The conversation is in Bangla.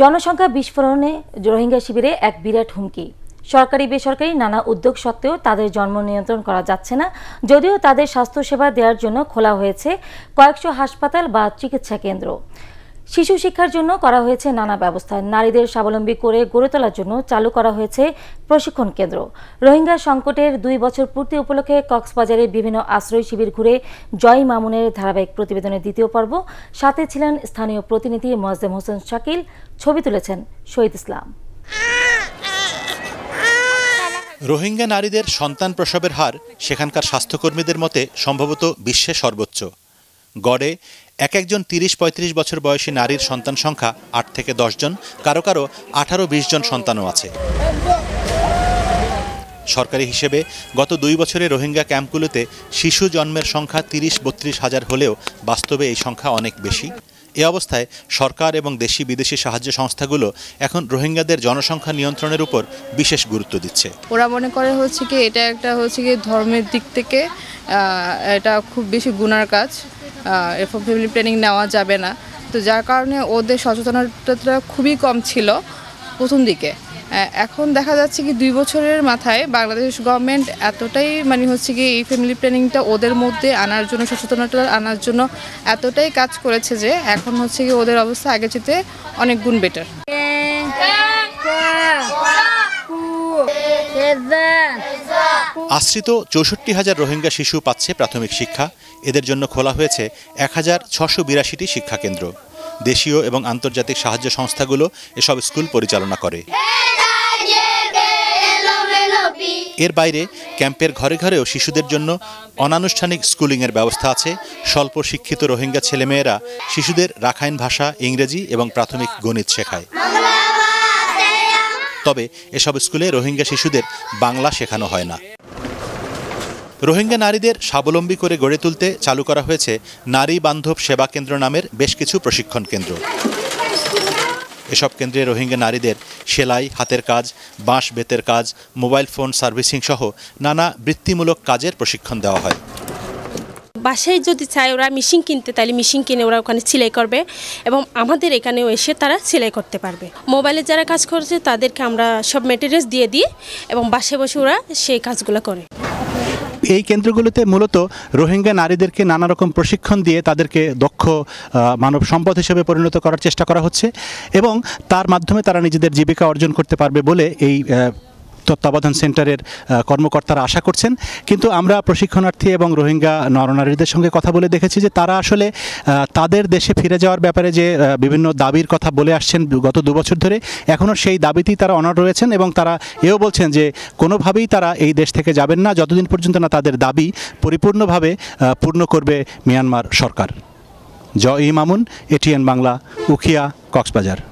জনসংখ্যা বিস্ফোরণে রোহিঙ্গা শিবিরে এক বিরাট হুমকি সরকারি বেসরকারি নানা উদ্যোগ সত্ত্বেও তাদের জন্ম নিয়ন্ত্রণ করা যাচ্ছে না যদিও তাদের স্বাস্থ্যসেবা দেওয়ার জন্য খোলা হয়েছে কয়েকশো হাসপাতাল বা চিকিৎসা কেন্দ্র শিশু শিক্ষার জন্য করা হয়েছে নানা ব্যবস্থা নারীদের স্বাবলম্বী করে গড়ে তোলার জন্য চালু করা হয়েছে প্রশিক্ষণ কেন্দ্র রোহিঙ্গা সংকটের দুই বছর পূর্তি উপলক্ষে কক্সবাজারে বিভিন্ন আশ্রয় শিবির ঘুরে জয় মামুনের ধারাবাহিক প্রতিবেদনের দ্বিতীয় পর্ব সাথে ছিলেন স্থানীয় প্রতিনিধি মোয়াজ্জেম হোসেন শাকিল ছবি তুলেছেন শহীদ ইসলাম রোহিঙ্গা নারীদের সন্তান প্রসবের হার সেখানকার স্বাস্থ্যকর্মীদের মতে সম্ভবত বিশ্বে সর্বোচ্চ গড়ে এক একজন তিরিশ পঁয়ত্রিশ বছর বয়সী নারীর সন্তান সংখ্যা আট থেকে জন কারো কারো আঠারো বিশ জন সন্তানও আছে সরকারি হিসেবে গত দুই বছরে রোহিঙ্গা ক্যাম্পগুলোতে শিশু জন্মের সংখ্যা তিরিশ বত্রিশ হাজার হলেও বাস্তবে এই সংখ্যা অনেক বেশি এ অবস্থায় সরকার এবং দেশি বিদেশি সাহায্য সংস্থাগুলো এখন রোহিঙ্গাদের জনসংখ্যা নিয়ন্ত্রণের উপর বিশেষ গুরুত্ব দিচ্ছে ওরা মনে করে হচ্ছে কি এটা একটা হচ্ছে কি ধর্মের দিক থেকে এটা খুব বেশি গুণার কাজ এরকম ফ্যামিলি প্ল্যানিং নেওয়া যাবে না তো যার কারণে ওদের সচেতনতাটা খুবই কম ছিল প্রথম দিকে এখন দেখা যাচ্ছে কি দুই বছরের মাথায় বাংলাদেশ গভর্নমেন্ট এতটাই মানে হচ্ছে কি এই ফ্যামিলি প্ল্যানিংটা ওদের মধ্যে আনার জন্য সচেতনতা আনার জন্য এতটাই কাজ করেছে যে এখন হচ্ছে কি ওদের অবস্থা আগে যেতে অনেক গুণ বেটার আশ্রিত চৌষট্টি হাজার রোহিঙ্গা শিশু পাচ্ছে প্রাথমিক শিক্ষা এদের জন্য খোলা হয়েছে এক হাজার ছশো বিরাশিটি শিক্ষাকেন্দ্র দেশীয় এবং আন্তর্জাতিক সাহায্য সংস্থাগুলো এসব স্কুল পরিচালনা করে এর বাইরে ক্যাম্পের ঘরে ঘরেও শিশুদের জন্য অনানুষ্ঠানিক স্কুলিংয়ের ব্যবস্থা আছে স্বল্প শিক্ষিত রোহিঙ্গা ছেলেমেয়েরা শিশুদের রাখাইন ভাষা ইংরেজি এবং প্রাথমিক গণিত শেখায় তবে এসব স্কুলে রোহিঙ্গা শিশুদের বাংলা শেখানো হয় না রোহিঙ্গা নারীদের স্বাবলম্বী করে গড়ে তুলতে চালু করা হয়েছে নারী বান্ধব সেবা কেন্দ্র নামের বেশ কিছু প্রশিক্ষণ কেন্দ্র এসব কেন্দ্রে রোহিঙ্গা নারীদের সেলাই হাতের কাজ বাঁশ বেতের কাজ মোবাইল ফোন সার্ভিসিং সহ নানা বৃত্তিমূলক কাজের প্রশিক্ষণ দেওয়া হয় বাসায় যদি চায় ওরা মেশিন কিনতে তাহলে মেশিন কিনে ওরা ওখানে সেলাই করবে এবং আমাদের এখানেও এসে তারা সেলাই করতে পারবে মোবাইলে যারা কাজ করছে তাদেরকে আমরা সব মেটেরিয়ালস দিয়ে দিই এবং বাসে বসে ওরা সেই কাজগুলো করে এই কেন্দ্রগুলোতে মূলত রোহিঙ্গা নারীদেরকে নানা রকম প্রশিক্ষণ দিয়ে তাদেরকে দক্ষ মানব সম্পদ হিসেবে পরিণত করার চেষ্টা করা হচ্ছে এবং তার মাধ্যমে তারা নিজেদের জীবিকা অর্জন করতে পারবে বলে এই তত্ত্বাবধান সেন্টারের কর্মকর্তারা আশা করছেন কিন্তু আমরা প্রশিক্ষণার্থী এবং রোহিঙ্গা নরনারীদের সঙ্গে কথা বলে দেখেছি যে তারা আসলে তাদের দেশে ফিরে যাওয়ার ব্যাপারে যে বিভিন্ন দাবির কথা বলে আসছেন গত দুবছর ধরে এখনও সেই দাবিতেই তারা অনড় রয়েছেন এবং তারা এও বলছেন যে কোনোভাবেই তারা এই দেশ থেকে যাবেন না যতদিন পর্যন্ত না তাদের দাবি পরিপূর্ণভাবে পূর্ণ করবে মিয়ানমার সরকার জ মামুন এটিএন বাংলা উখিয়া কক্সবাজার